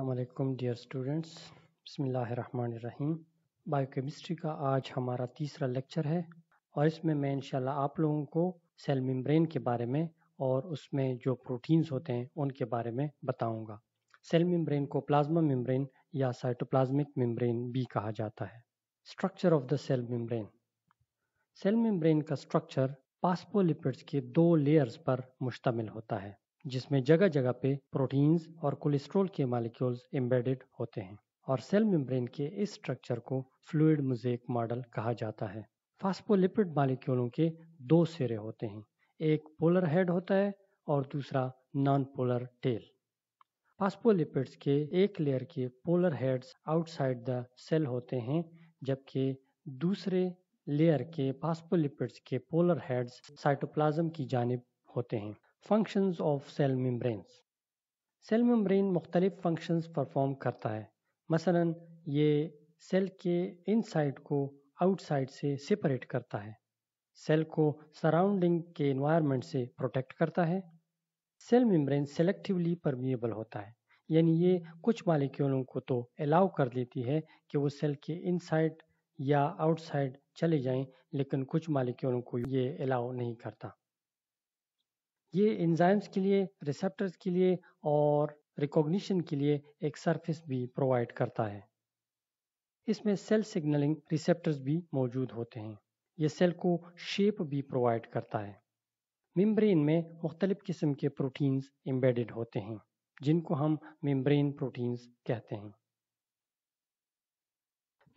अल्लाम dear students बसमीम biochemistry का आज हमारा तीसरा लेक्चर है और इसमें मैं इनशाला आप लोगों को सेल मेम्ब्रेन के बारे में और उसमें जो प्रोटीन्स होते हैं उनके बारे में बताऊंगा सेल मेम्ब्रेन को प्लाज्मा मेम्ब्रेन या साइटोप्लाज्मिक मेम्ब्रेन भी कहा जाता है structure of the cell membrane cell membrane का स्ट्रक्चर पासपोलिपिड्स के दो लेयर्स पर मुश्तमिल होता है जिसमें जगह जगह पे प्रोटीन्स और कोलेस्ट्रोल के मालिक्यूल्स एम्बेडेड होते हैं और सेल मेम्ब्रेन के इस स्ट्रक्चर को फ्लूड मोजेक मॉडल कहा जाता है फास्फोलिपिड मालिक्यूलों के दो सिरे होते हैं एक पोलर हेड होता है और दूसरा नॉन पोलर टेल फास्फोलिपिड्स के एक लेयर के polar heads outside the cell होते हैं जबकि दूसरे लेयर के फास्फोलिपिड्स के पोलर हेड्स साइटोप्लाज्म की जानब होते हैं functions of cell membranes cell membrane मुख्तलिफ फंक्शंस परफॉर्म करता है मसलन ये सेल के इनसाइड को आउटसाइड से सेपरेट करता है सेल को सराउंडिंग के एनवायरनमेंट से प्रोटेक्ट करता है सेल मेम्ब्रेन सेलेक्टिवली परमिएबल होता है यानी ये कुछ मालिक्यूलों को तो अलाउ कर देती है कि वो सेल के इनसाइड या आउटसाइड चले जाएं लेकिन कुछ मालिक्यूलों को ये अलाउ नहीं करता ये एंजाइम्स के लिए रिसेप्टर्स के लिए और रिकॉग्निशन के लिए एक सरफेस भी प्रोवाइड करता है इसमें सेल सिग्नलिंग रिसेप्टर्स भी मौजूद होते हैं ये सेल को शेप भी प्रोवाइड करता है मेम्ब्रेन में मुख्तलिफ किस्म के प्रोटीन्स एम्बेडेड होते हैं जिनको हम मेम्ब्रेन प्रोटीन्स कहते हैं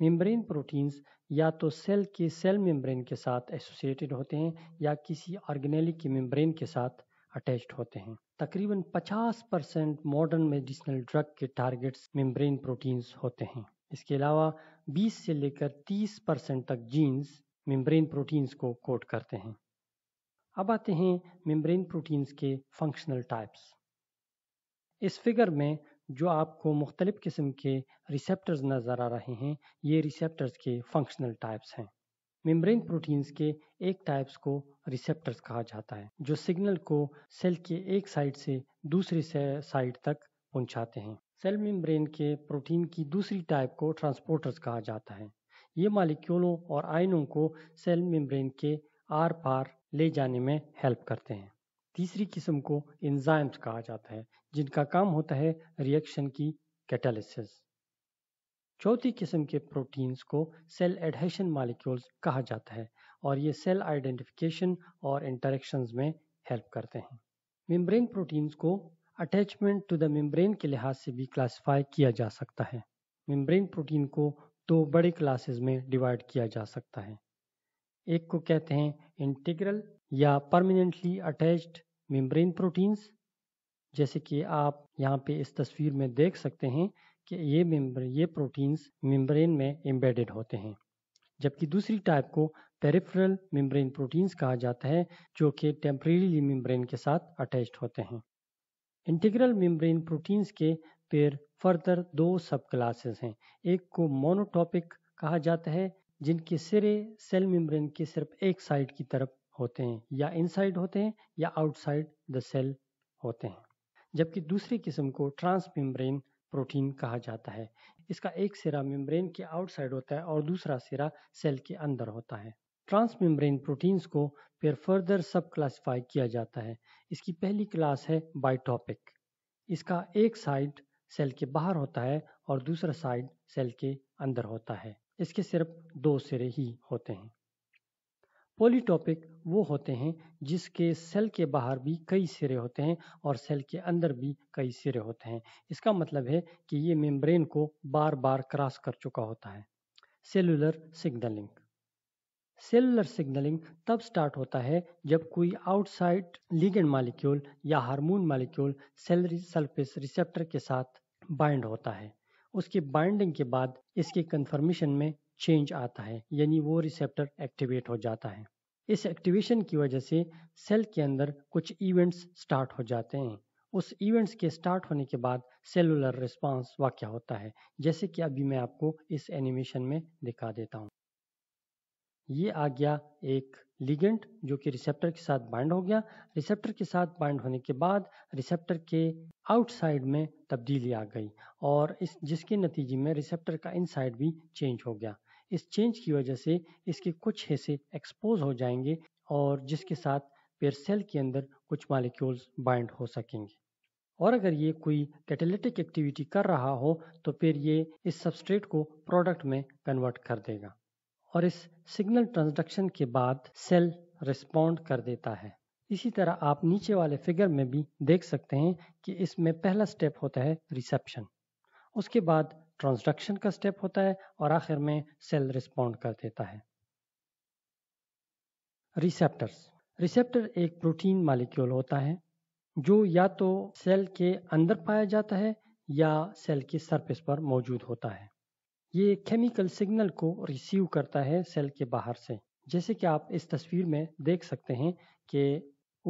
मेम्ब्रेन प्रोटीन्स या तो सेल के सेल मेम्ब्रेन के साथ एसोसिएटेड होते हैं या किसी ऑर्गेनेलिक के मेम्ब्रेन के साथ अटैच्ड होते हैं तकरीबन 50 परसेंट मॉडर्न मेडिसिनल ड्रग के टारगेट्स मेम्ब्रेन प्रोटीन्स होते हैं इसके अलावा 20 से लेकर 30 परसेंट तक जीन्स मेम्ब्रेन प्रोटीन्स को कोट करते हैं अब आते हैं मेम्ब्रेन प्रोटीन्स के फंक्शनल टाइप्स इस फिगर में जो आपको मुख्तलिफ़ किस्म के रिसेप्टर्स नज़र आ रहे हैं ये रिसेप्टर्स के फंक्शनल टाइप्स हैं मेम्ब्रेन प्रोटीन्स के एक टाइप्स को रिसेप्टर्स कहा जाता है जो सिग्नल को सेल के एक साइड से दूसरी साइड तक पहुंचाते हैं सेल मेम्ब्रेन के प्रोटीन की दूसरी टाइप को ट्रांसपोर्टर्स कहा जाता है ये मालिक्यूलों और आयनों को सेल मेम्ब्रेन के आर पार ले जाने में हेल्प करते हैं तीसरी किस्म को इंजाइम्स कहा जाता है जिनका काम होता है रिएक्शन की कैटालिसिस चौथी किस्म के प्रोटीन्स को सेल एडहेशन मालिक्यूल्स कहा जाता है और ये सेल आइडेंटिफिकेशन और इंटरेक्शन में हेल्प करते हैं मेम्ब्रेन प्रोटीन्स को अटैचमेंट टू द मेम्ब्रेन के लिहाज से भी क्लासिफाई किया जा सकता है मेम्ब्रेन प्रोटीन को दो बड़े क्लासेस में डिवाइड किया जा सकता है एक को कहते हैं इंटीग्रल या परमानेंटली अटैच्ड मेम्ब्रेन प्रोटीन्स जैसे कि आप यहाँ पे इस तस्वीर में देख सकते हैं कि ये मेम्बर ये प्रोटीन्स मेम्ब्रेन में एम्बेडेड होते हैं जबकि दूसरी टाइप को पेरिफेरल मेम्ब्रेन प्रोटीन्स कहा जाता है जो कि टेम्प्रेरी मेम्ब्रेन के साथ अटैच्ड होते हैं इंटीग्रल मेम्ब्रेन प्रोटीन्स के पेर फर्दर दो सब क्लासेस हैं एक को मोनोटॉपिक कहा जाता है जिनके सिरे सेल मेम्ब्रेन के सिर्फ एक साइड की तरफ होते हैं या इनसाइड होते हैं या आउटसाइड द सेल होते हैं जबकि दूसरी किस्म को ट्रांस मेम्ब्रेन प्रोटीन कहा जाता है इसका एक सिरा मेम्ब्रेन के आउटसाइड होता है और दूसरा सिरा सेल के अंदर होता है ट्रांस मेम्ब्रेन प्रोटीन्स को फिर फर्दर सब क्लासिफाई किया जाता है इसकी पहली क्लास है बायोटॉपिक इसका एक साइड सेल के बाहर होता है और दूसरा साइड सेल के अंदर होता है इसके सिर्फ दो सिरे ही होते हैं पॉलीटॉपिक वो होते हैं जिसके सेल के बाहर भी कई सिरे होते हैं और सेल के अंदर भी कई सिरे होते हैं इसका मतलब है कि ये मेम्ब्रेन को बार बार क्रॉस कर चुका होता है सेलुलर सिग्नलिंग सेलुलर सिग्नलिंग तब स्टार्ट होता है जब कोई आउटसाइड लिगेंड मालिक्यूल या hormone molecule cell surface receptor के साथ बाइंड होता है उसकी बाइंडिंग के बाद इसके कन्फर्मेशन में चेंज आता है यानी वो रिसेप्टर एक्टिवेट हो जाता है इस एक्टिवेशन की वजह से सेल के अंदर कुछ इवेंट्स स्टार्ट हो जाते हैं उस इवेंट्स के स्टार्ट होने के बाद सेलुलर रिस्पॉन्स वाक्य होता है जैसे कि अभी मैं आपको इस एनिमेशन में दिखा देता हूँ ये आ गया एक लिगेंट जो कि रिसेप्टर के साथ बाइंड हो गया रिसेप्टर के साथ बाइंड होने के बाद रिसेप्टर के आउटसाइड में तब्दीली आ गई और इस जिसके नतीजे में रिसेप्टर का इनसाइड भी चेंज हो गया इस चेंज की वजह से इसके कुछ हिस्से एक्सपोज हो जाएंगे और जिसके साथ फिर सेल के अंदर कुछ मालिक्यूल्स बाइंड हो सकेंगे और अगर ये कोई कैटेलिटिक एक्टिविटी कर रहा हो तो फिर ये इस सबस्ट्रेट को प्रोडक्ट में कन्वर्ट कर देगा और इस सिग्नल ट्रांसडक्शन के बाद सेल रिस्पॉन्ड कर देता है इसी तरह आप नीचे वाले फिगर में भी देख सकते हैं कि इसमें पहला स्टेप होता है रिसेप्शन उसके बाद ट्रांसडक्शन का स्टेप होता है और आखिर में सेल रिस्पॉन्ड कर देता है रिसेप्टर्स रिसेप्टर एक प्रोटीन मालिक्यूल होता है जो या तो सेल के अंदर पाया जाता है या सेल के सरफेस पर मौजूद होता है ये केमिकल सिग्नल को रिसीव करता है सेल के बाहर से जैसे कि आप इस तस्वीर में देख सकते हैं कि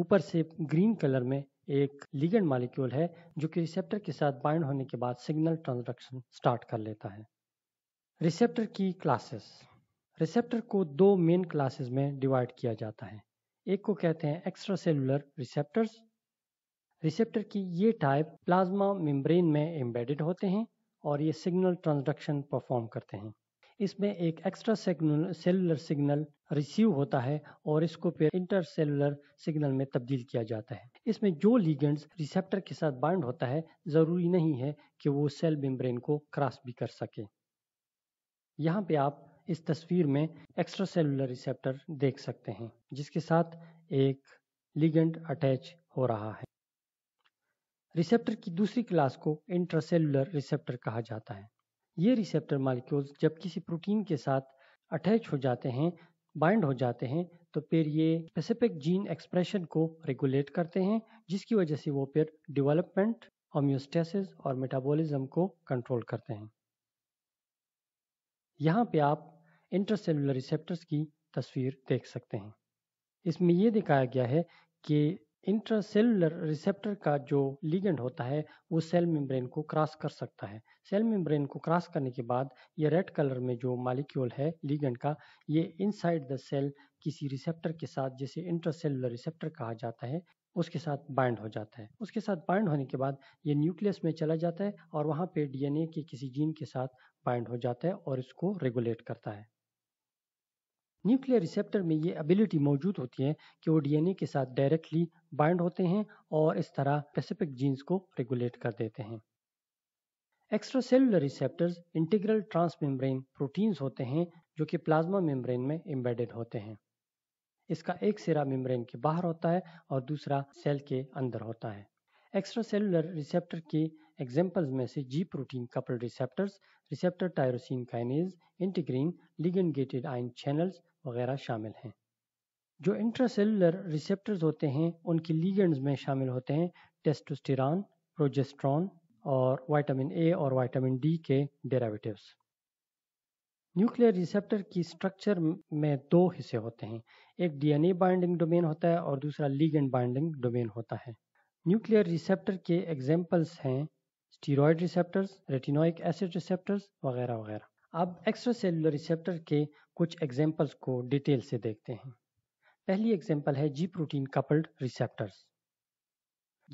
ऊपर से ग्रीन कलर में एक लीगेंड मालिक्यूल है जो कि रिसेप्टर के साथ बाइंड होने के बाद सिग्नल ट्रांसडक्शन स्टार्ट कर लेता है रिसेप्टर की क्लासेस रिसेप्टर को दो मेन क्लासेस में डिवाइड किया जाता है एक को कहते हैं एक्स्ट्रा सेलुलर रिसेप्टर्स रिसेप्टर की ये टाइप प्लाज्मा मेम्ब्रेन में एम्बेडेड होते हैं और ये सिग्नल ट्रांसडक्शन परफॉर्म करते हैं इसमें एक extra signal cellular signal receive होता है और इसको फिर इंटरसेलुलर सिग्नल में तब्दील किया जाता है इसमें जो लीगेंड्स रिसेप्टर के साथ बाइंड होता है ज़रूरी नहीं है कि वो सेल मेम्ब्रेन को क्रॉस भी कर सके यहाँ पे आप इस तस्वीर में एक्स्ट्रा सेलुलर रिसेप्टर देख सकते हैं जिसके साथ एक लीगेंड अटैच हो रहा है रिसेप्टर की दूसरी क्लास को इंट्रासेलुलर रिसेप्टर कहा जाता है ये रिसेप्टर मालिक्यूल्स जब किसी प्रोटीन के साथ अटैच हो जाते हैं बाइंड हो जाते हैं तो फिर ये स्पेसिफिक जीन एक्सप्रेशन को रेगुलेट करते हैं जिसकी वजह से वो फिर डेवलपमेंट होम्योस्टेसिस और मेटाबॉलिज्म को कंट्रोल करते हैं यहाँ पे आप इंटरसेलुलर रिसेप्टर्स की तस्वीर देख सकते हैं इसमें यह दिखाया गया है कि इंट्रासेलुलर रिसेप्टर का जो लिगेंड होता है वो सेल मेम्ब्रेन को क्रॉस कर सकता है सेल मेम्ब्रेन को क्रॉस करने के बाद ये रेड कलर में जो मालिक्यूल है लिगेंड का ये इनसाइड द सेल किसी रिसेप्टर के साथ जिसे इंट्रासेलुलर रिसेप्टर कहा जाता है उसके साथ बाइंड हो जाता है उसके साथ बाइंड होने के बाद ये न्यूक्लियस में चला जाता है और वहाँ पे डीएनए के किसी जीन के साथ बाइंड हो जाता है और इसको रेगुलेट करता है न्यूक्लियर रिसेप्टर में ये एबिलिटी मौजूद होती है कि वो डीएनए के साथ डायरेक्टली बाइंड होते हैं और इस तरह स्पेसिफिक जीन्स को रेगुलेट कर देते हैं extracellular receptors integral transmembrane proteins होते हैं जो कि प्लाज्मा मेम्ब्रेन में एम्बेडेड होते हैं इसका एक सिरा मेम्ब्रेन के बाहर होता है और दूसरा सेल के अंदर होता है एक्स्ट्रा सेलुलर रिसेप्टर के एग्जाम्पल्स में से G protein couple receptors receptor tyrosine kinase integrin ligand gated ion channels वगैरह शामिल हैं जो इंट्रासेलुलर रिसेप्टर्स होते हैं उनकी लीगेंड्स में शामिल होते हैं टेस्टोस्टेरॉन, प्रोजेस्ट्रॉन और विटामिन ए और विटामिन डी के डेरिवेटिव्स न्यूक्लियर रिसेप्टर की स्ट्रक्चर में दो हिस्से होते हैं एक डीएनए बाइंडिंग डोमेन होता है और दूसरा लीगेंड बाइंडिंग डोमेन होता है न्यूक्लियर रिसेप्टर के एग्जाम्पल्स हैं steroid receptors retinoic acid receptors वगैरह वगैरह अब एक्स्ट्रासेलुलर रिसेप्टर के कुछ एग्जाम्पल्स को डिटेल से देखते हैं पहली एग्जाम्पल है G protein coupled receptors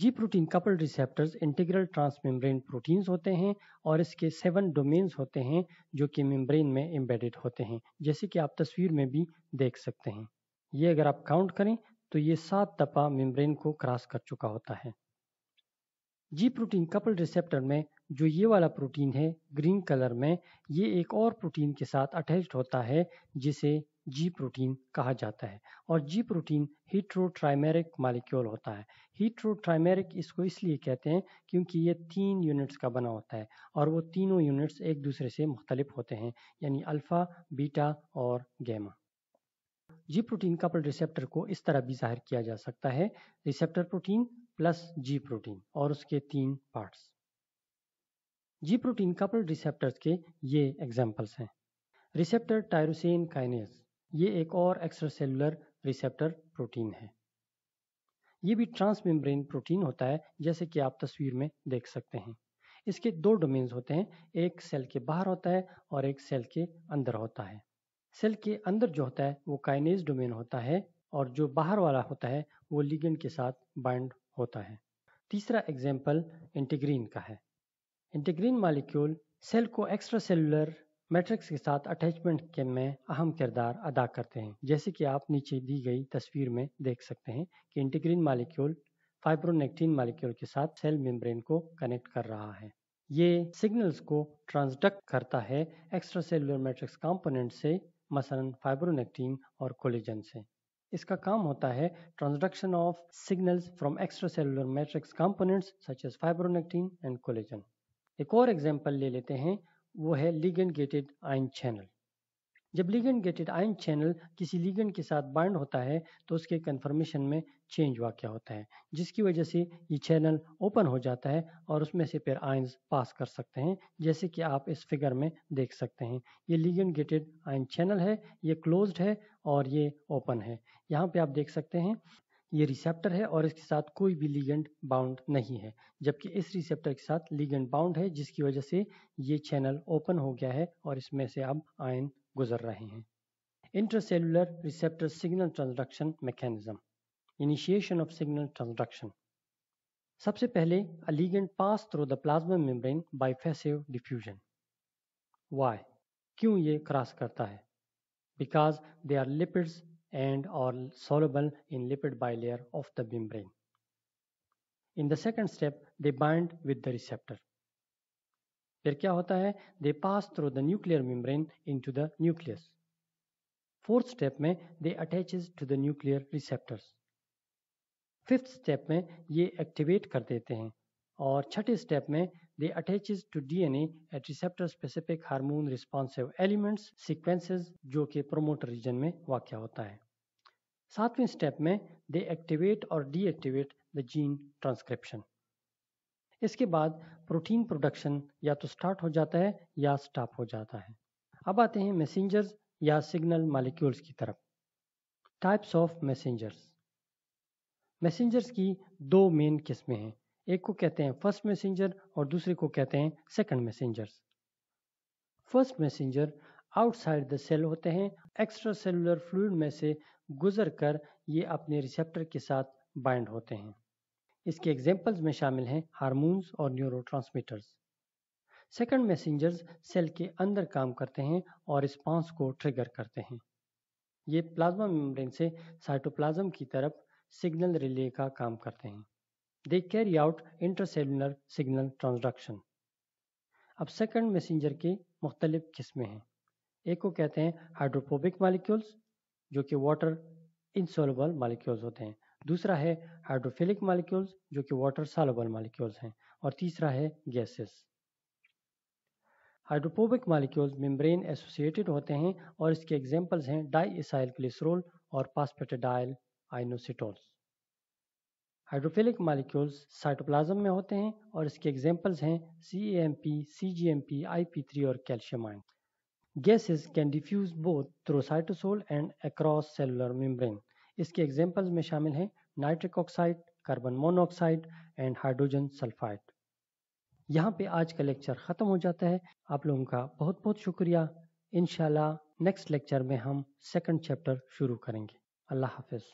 G protein coupled receptors integral transmembrane proteins होते हैं और इसके सेवन डोमेन्स होते हैं जो कि मेम्ब्रेन में एम्बेडेड होते हैं जैसे कि आप तस्वीर में भी देख सकते हैं ये अगर आप काउंट करें तो ये सात दफा मेम्ब्रेन को क्रॉस कर चुका होता है जी प्रोटीन कपल रिसेप्टर में जो ये वाला प्रोटीन है ग्रीन कलर में ये एक और प्रोटीन के साथ अटैच्ड होता है जिसे जी प्रोटीन कहा जाता है और जी प्रोटीन हीट्रोट्राइमेरिक मालिक्यूल होता है हीट्रोट्राइमेरिक इसको इसलिए कहते हैं क्योंकि ये तीन यूनिट्स का बना होता है और वो तीनों यूनिट्स एक दूसरे से मुख्तलिफ होते हैं यानी अल्फ़ा बीटा और gamma G protein couple receptor को इस तरह भी जाहिर किया जा सकता है receptor protein plus G protein और उसके तीन parts G protein couple receptors के ये एग्जाम्पल्स हैं रिसेप्टर टायरोसिन काइनेस ये एक और एक्स्ट्रासेलुलर रिसेप्टर प्रोटीन है ये भी ट्रांसमेम्ब्रेन प्रोटीन होता है जैसे कि आप तस्वीर में देख सकते हैं इसके दो डोमेन्स होते हैं एक सेल के बाहर होता है और एक सेल के अंदर होता है सेल के अंदर जो होता है वो काइनेज डोमेन होता है और जो बाहर वाला होता है वो लिगेंड के साथ बाइंड होता है तीसरा एग्जाम्पल इंटीग्रीन का है इंटीग्रीन मालिक्यूल सेल को एक्स्ट्रा सेलुलर मैट्रिक्स के साथ अटैचमेंट के में अहम किरदार अदा करते हैं जैसे कि आप नीचे दी गई तस्वीर में देख सकते हैं कि इंटीग्रीन मालिक्यूल फाइब्रोनेक्टिन मालिक्यूल के साथ सेल मेम्ब्रेन को कनेक्ट कर रहा है ये सिग्नल्स को ट्रांसडक्ट करता है एक्स्ट्रा सेलुलर मैट्रिक्स कॉम्पोनेंट से मसलन फाइब्रोनेक्टिन और कोलेजन से इसका काम होता है transduction of signals from extra cellular matrix components such as fibronectin and collagen एक और एग्जाम्पल ले लेते हैं वो है लिगेंड गेटेड आयन चैनल जब लिगेंड गेटेड आयन चैनल किसी लिगेंड के साथ बाइंड होता है तो उसके कन्फर्मेशन में चेंज वाक्य होता है जिसकी वजह से ये चैनल ओपन हो जाता है और उसमें से फिर आयंस पास कर सकते हैं जैसे कि आप इस फिगर में देख सकते हैं ये लिगेंड गेटेड आयन चैनल है ये क्लोज्ड है और ये ओपन है यहाँ पे आप देख सकते हैं ये रिसेप्टर है और इसके साथ कोई भी लीगेंड बाउंड नहीं है जबकि इस रिसेप्टर के साथ लीगेंड बाउंड है जिसकी वजह से ये चैनल ओपन हो गया है और इसमें से अब आयन गुजर रहे हैं intracellular receptor signal transduction mechanism initiation of signal transduction सबसे पहले a ligand pass through the plasma membrane membrane by passive क्यों ये क्रॉस करता है because they are lipids and are soluble in lipid bilayer of the membrane. In the second step, they bind with the receptor. फिर क्या होता है they pass through the nuclear membrane into the nucleus fourth step में they attaches to the nuclear receptors fifth step में ये activate कर देते हैं और छठे स्टेप में They attaches to DNA at receptor-specific hormone responsive elements sequences जो कि promoter region में वाक्य होता है सातवें step में they activate or deactivate the gene transcription. इसके बाद protein production या तो start हो जाता है या stop हो जाता है अब आते हैं messengers या signal molecules की तरफ टाइप्स ऑफ मैसेंजर्स मैसेंजर्स की दो मेन किस्में हैं एक को कहते हैं फर्स्ट मैसेंजर और दूसरे को कहते हैं second messengers first messenger outside the cell होते हैं एक्स्ट्रा सेलुलर फ्लूड में से गुजर कर ये अपने रिसेप्टर के साथ बाइंड होते हैं इसके एग्जाम्पल्स में शामिल हैं हार्मोन्स और न्यूरो सेकंड मैसेंजर्स सेल के अंदर काम करते हैं और रिस्पॉन्स को ट्रिगर करते हैं ये प्लाज्मा मेम्ब्रेन से साइटोप्लाज्म की तरफ सिग्नल रिले का काम करते हैं They carry out intracellular signal transduction. अब सेकंड मैसेंजर के मुख्तलिफ किस्में हैं एक को कहते हैं हाइड्रोपोबिक मालिक्यूल्स जो कि वाटर इंसोलेबल मालिक्यूल्स होते हैं दूसरा है हाइड्रोफिलिक मालिक्यूल्स जो कि वाटर सालोबल मालिक्यूल्स हैं और तीसरा है gases hydrophobic molecules membrane associated होते हैं और इसके एग्जाम्पल्स हैं डाई इसाइल और phosphatidyl inositols hydrophilic molecules cytoplasm में होते हैं और इसके एग्जाम्पल्स हैं C M P C G M P I P three और calcium ion gases can diffuse both through cytosol and across cellular membrane इसके एग्जाम्पल्स में शामिल हैं nitric oxide carbon monoxide and hydrogen sulphide यहाँ पे आज का लेक्चर ख़त्म हो जाता है आप लोगों का बहुत बहुत शुक्रिया इनशाला नेक्स्ट लेक्चर में हम सेकंड चैप्टर शुरू करेंगे अल्लाह हाफिज़